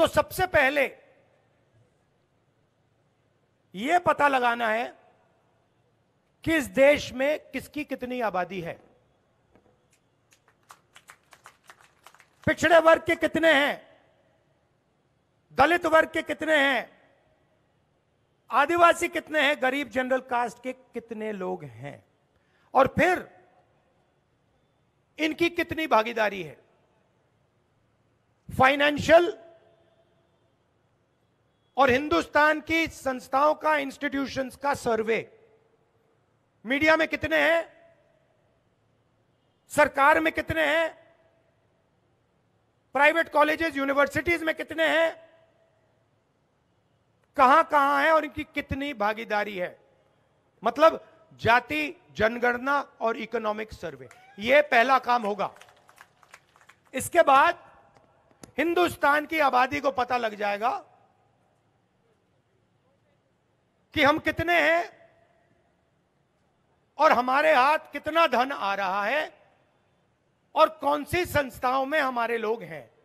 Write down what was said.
तो सबसे पहले यह पता लगाना है कि इस देश में किसकी कितनी आबादी है पिछड़े वर्ग के कितने हैं दलित वर्ग के कितने हैं आदिवासी कितने हैं गरीब जनरल कास्ट के कितने लोग हैं और फिर इनकी कितनी भागीदारी है फाइनेंशियल और हिंदुस्तान की संस्थाओं का इंस्टीट्यूशंस का सर्वे मीडिया में कितने हैं सरकार में कितने हैं प्राइवेट कॉलेजेस यूनिवर्सिटीज में कितने हैं कहां कहां है और इनकी कितनी भागीदारी है मतलब जाति जनगणना और इकोनॉमिक सर्वे यह पहला काम होगा इसके बाद हिंदुस्तान की आबादी को पता लग जाएगा कि हम कितने हैं और हमारे हाथ कितना धन आ रहा है और कौन सी संस्थाओं में हमारे लोग हैं